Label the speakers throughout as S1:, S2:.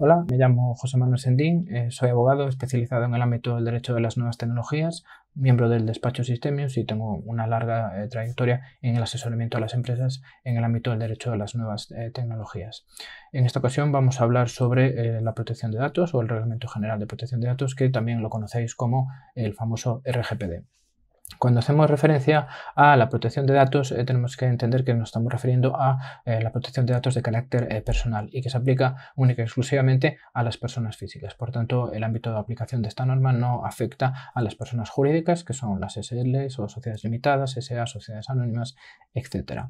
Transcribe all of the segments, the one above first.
S1: Hola, me llamo José Manuel Sendín, eh, soy abogado especializado en el ámbito del derecho de las nuevas tecnologías, miembro del despacho Sistemios y tengo una larga eh, trayectoria en el asesoramiento a las empresas en el ámbito del derecho de las nuevas eh, tecnologías. En esta ocasión vamos a hablar sobre la protección de datos o el Reglamento General de Protección de Datos, que también lo conocéis como el famoso RGPD. Cuando hacemos referencia a la protección de datos, eh, tenemos que entender que nos estamos refiriendo a eh, la protección de datos de carácter eh, personal y que se aplica única y exclusivamente a las personas físicas. Por tanto, el ámbito de aplicación de esta norma no afecta a las personas jurídicas, que son las SLs o sociedades limitadas, SA, sociedades anónimas, etc.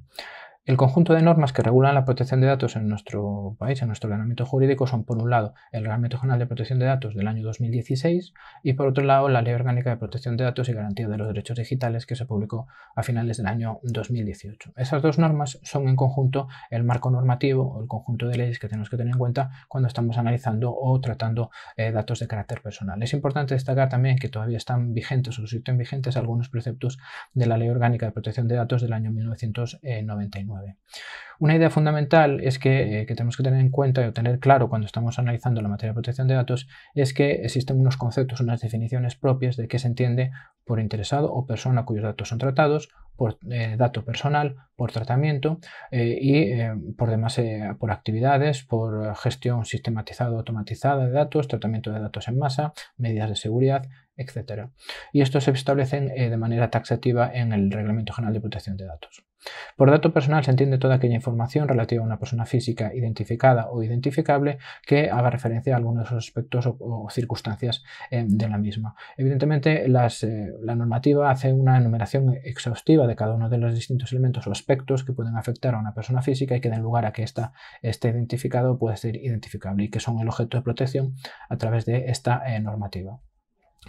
S1: El conjunto de normas que regulan la protección de datos en nuestro país, en nuestro ordenamiento jurídico, son por un lado el Reglamento General de Protección de Datos del año 2016 y por otro lado la Ley Orgánica de Protección de Datos y Garantía de los Derechos Digitales que se publicó a finales del año 2018. Esas dos normas son en conjunto el marco normativo o el conjunto de leyes que tenemos que tener en cuenta cuando estamos analizando o tratando eh, datos de carácter personal. Es importante destacar también que todavía están vigentes o existen vigentes algunos preceptos de la Ley Orgánica de Protección de Datos del año 1999. Una idea fundamental es eh, que, tenemos que tener en cuenta y tener claro cuando estamos analizando la materia de protección de datos es que existen unos conceptos, unas definiciones propias de qué se entiende por interesado o persona cuyos datos son tratados, por eh, dato personal, por tratamiento eh, y por demás por actividades, por gestión sistematizada o automatizada de datos, tratamiento de datos en masa, medidas de seguridad, etc. Y estos se establecen de manera taxativa en el Reglamento General de Protección de Datos. Por dato personal se entiende toda aquella información relativa a una persona física identificada o identificable que haga referencia a algunos de aspectos o, circunstancias eh, de la misma. Evidentemente, eh, la normativa hace una enumeración exhaustiva de cada uno de los distintos elementos o aspectos que pueden afectar a una persona física y que den lugar a que ésta esté identificado o pueda ser identificable y que son el objeto de protección a través de esta eh, normativa.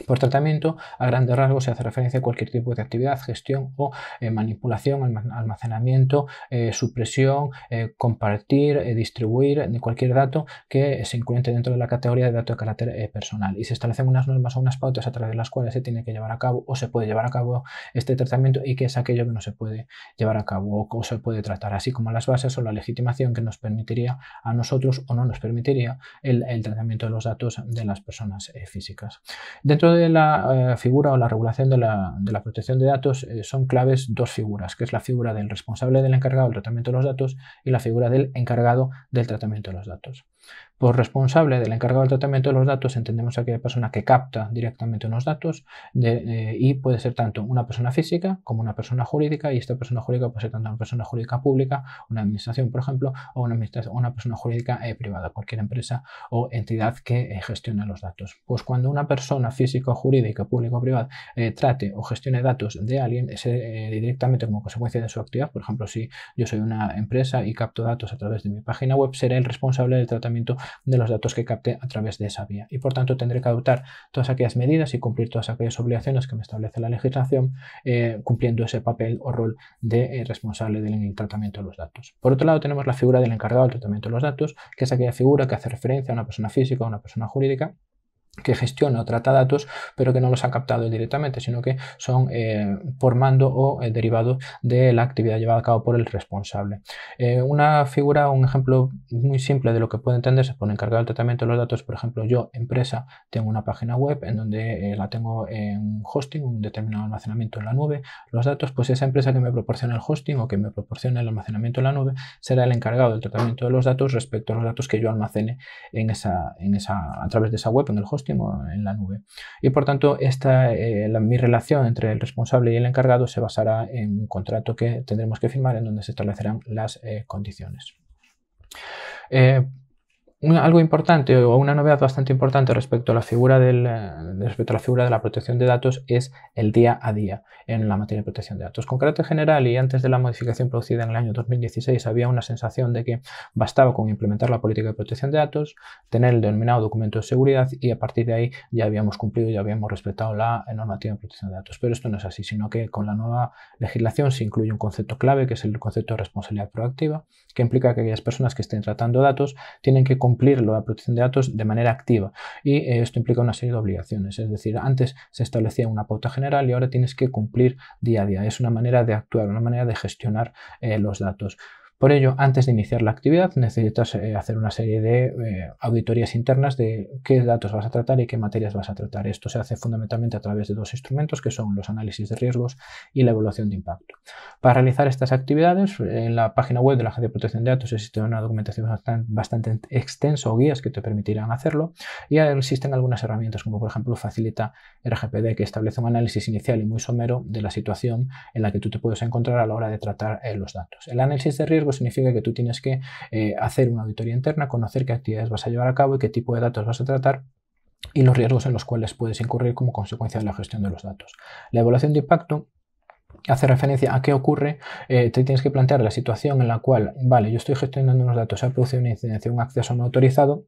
S1: Por tratamiento, a grandes rasgos se hace referencia a cualquier tipo de actividad, gestión o eh, manipulación, almacenamiento, eh, supresión, eh, compartir, distribuir de cualquier dato que se encuentre dentro de la categoría de dato de carácter personal. Y se establecen unas normas o unas pautas a través de las cuales se tiene que llevar a cabo o se puede llevar a cabo este tratamiento y qué es aquello que no se puede llevar a cabo o, se puede tratar, así como las bases o la legitimación que nos permitiría a nosotros o no nos permitiría el, tratamiento de los datos de las personas físicas. Dentro de la eh, figura o la regulación de la, protección de datos eh, son claves dos figuras, que es la figura del responsable del encargado del tratamiento de los datos y la figura del encargado del tratamiento de los datos. Por pues, responsable del encargado del tratamiento de los datos entendemos a aquella persona que capta directamente unos datos eh, y puede ser tanto una persona física como una persona jurídica y esta persona jurídica puede ser tanto una persona jurídica pública, una administración por ejemplo, o una, una persona jurídica eh, privada, cualquier empresa o entidad que eh, gestione los datos. Pues cuando una persona física o jurídica, pública o privada, trate o gestione datos de alguien directamente como consecuencia de su actividad, por ejemplo si yo soy una empresa y capto datos a través de mi página web, seré el responsable del tratamiento de los datos que capte a través de esa vía. Y por tanto tendré que adoptar todas aquellas medidas y cumplir todas aquellas obligaciones que me establece la legislación eh, cumpliendo ese papel o rol de eh, responsable del tratamiento de los datos. Por otro lado tenemos la figura del encargado del tratamiento de los datos, que es aquella figura que hace referencia a una persona física o a una persona jurídica que gestiona o trata datos, pero que no los ha captado directamente, sino que son eh, por mando o eh, derivado de la actividad llevada a cabo por el responsable. Eh, una figura, un ejemplo muy simple de lo que puede entenderse pone encargado del tratamiento de los datos, por ejemplo, yo, empresa, tengo una página web en donde eh, la tengo en hosting, un determinado almacenamiento en la nube, los datos, pues esa empresa que me proporciona el hosting o que me proporciona el almacenamiento en la nube será el encargado del tratamiento de los datos respecto a los datos que yo almacene en esa, en esa, a través de esa web, en el hosting en la nube. Y por tanto, esta, eh, mi relación entre el responsable y el encargado se basará en un contrato que tendremos que firmar en donde se establecerán las eh, condiciones. Eh, algo importante o una novedad bastante importante respecto a, la figura del, eh, figura de la protección de datos es el día a día en la materia de protección de datos. Con carácter general y antes de la modificación producida en el año 2016 había una sensación de que bastaba con implementar la política de protección de datos, tener el denominado documento de seguridad y a partir de ahí ya habíamos cumplido, ya habíamos respetado la eh, normativa de protección de datos. Pero esto no es así, sino que con la nueva legislación se incluye un concepto clave que es el concepto de responsabilidad proactiva, que implica que aquellas personas que estén tratando datos tienen que cumplir la protección de datos de manera activa y eh, esto implica una serie de obligaciones. Es decir, antes se establecía una pauta general y ahora tienes que cumplir día a día. Es una manera de actuar, una manera de gestionar eh, los datos. Por ello, antes de iniciar la actividad necesitas eh, hacer una serie de eh, auditorías internas de qué datos vas a tratar y qué materias vas a tratar. Esto se hace fundamentalmente a través de dos instrumentos que son los análisis de riesgos y la evaluación de impacto. Para realizar estas actividades, en la página web de la Agencia de Protección de Datos existe una documentación bastante, extensa o guías que te permitirán hacerlo y existen algunas herramientas como por ejemplo Facilita RGPD que establece un análisis inicial y muy somero de la situación en la que tú te puedes encontrar a la hora de tratar eh, los datos. El análisis de riesgo significa que tú tienes que eh, hacer una auditoría interna, conocer qué actividades vas a llevar a cabo y qué tipo de datos vas a tratar y los riesgos en los cuales puedes incurrir como consecuencia de la gestión de los datos. La evaluación de impacto hace referencia a qué ocurre, eh, te tienes que plantear la situación en la cual, vale, yo estoy gestionando unos datos, se ha producido una incidencia, un acceso no autorizado,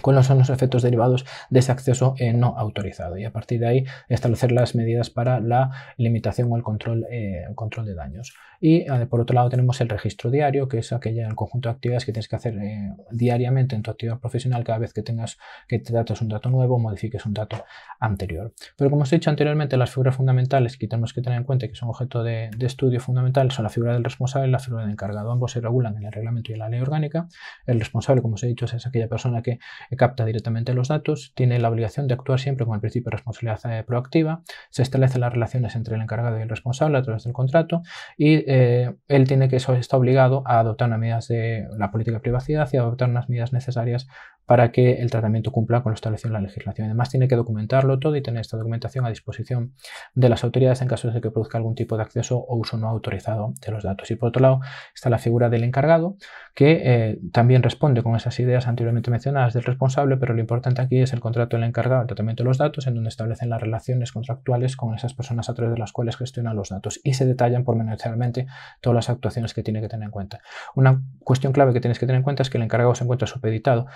S1: cuáles son los efectos derivados de ese acceso eh, no autorizado y a partir de ahí establecer las medidas para la limitación o el control, eh, control de daños. Y ah, por otro lado tenemos el registro diario, que es aquella el conjunto de actividades que tienes que hacer eh, diariamente en tu actividad profesional cada vez que tengas que te datos un dato nuevo o modifiques un dato anterior. Pero como os he dicho anteriormente, las figuras fundamentales que tenemos que tener en cuenta que son objeto de, de estudio fundamental son la figura del responsable y la figura del encargado. Ambos se regulan en el reglamento y en la ley orgánica. El responsable, como os he dicho, es aquella persona que capta directamente los datos, tiene la obligación de actuar siempre con el principio de responsabilidad eh, proactiva, se establecen las relaciones entre el encargado y el responsable a través del contrato y eh, él tiene que, eso está obligado a adoptar unas medidas de la política de privacidad y a adoptar unas medidas necesarias para que el tratamiento cumpla con lo establecido en la legislación. Además, tiene que documentarlo todo y tener esta documentación a disposición de las autoridades en caso de que produzca algún tipo de acceso o uso no autorizado de los datos. Y por otro lado, está la figura del encargado, que eh, también responde con esas ideas anteriormente mencionadas del responsable, pero lo importante aquí es el contrato del encargado, del tratamiento de los datos, en donde establecen las relaciones contractuales con esas personas a través de las cuales gestionan los datos y se detallan pormenorizadamente todas las actuaciones que tiene que tener en cuenta. Una cuestión clave que tienes que tener en cuenta es que el encargado se encuentra supeditado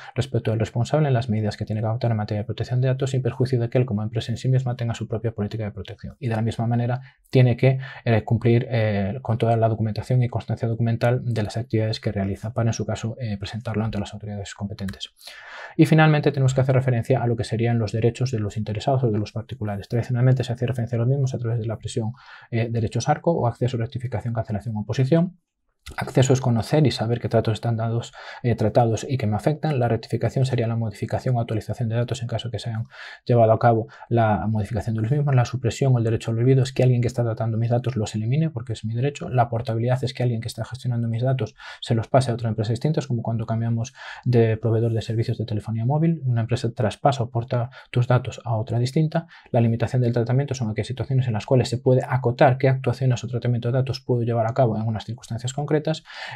S1: el responsable en las medidas que tiene que adoptar en materia de protección de datos sin perjuicio de que él como empresa en sí misma tenga su propia política de protección. Y de la misma manera tiene que eh, cumplir eh, con toda la documentación y constancia documental de las actividades que realiza para en su caso eh, presentarlo ante las autoridades competentes. Y finalmente tenemos que hacer referencia a lo que serían los derechos de los interesados o de los particulares. Tradicionalmente se hace referencia a los mismos a través de la presión derechos arco o acceso, rectificación, cancelación o oposición Acceso es conocer y saber qué tratos están dados, eh, tratados y que me afectan. La rectificación sería la modificación o actualización de datos en caso que se hayan llevado a cabo la modificación de los mismos. La supresión o el derecho al olvido es que alguien que está tratando mis datos los elimine porque es mi derecho. La portabilidad es que alguien que está gestionando mis datos se los pase a otra empresa distinta, como cuando cambiamos de proveedor de servicios de telefonía móvil. Una empresa traspasa o porta tus datos a otra distinta. La limitación del tratamiento son aquellas situaciones en las cuales se puede acotar qué actuaciones o tratamiento de datos puedo llevar a cabo en unas circunstancias concretas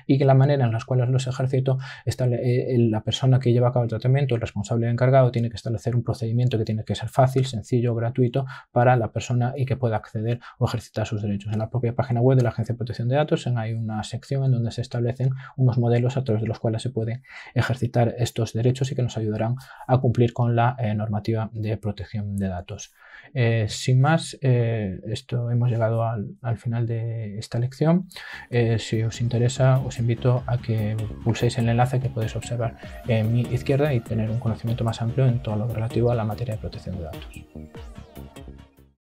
S1: y que la manera en las cuales los ejercito, eh, la persona que lleva a cabo el tratamiento, el responsable encargado, tiene que establecer un procedimiento que tiene que ser fácil, sencillo, gratuito para la persona y que pueda acceder o ejercitar sus derechos. En la propia página web de la Agencia de Protección de Datos hay una sección en donde se establecen unos modelos a través de los cuales se pueden ejercitar estos derechos y que nos ayudarán a cumplir con la eh, normativa de protección de datos. Eh, sin más, esto hemos llegado al, final de esta lección. si os interesa, os invito a que pulséis el enlace que podéis observar en mi izquierda y tener un conocimiento más amplio en todo lo relativo a la materia de protección de datos.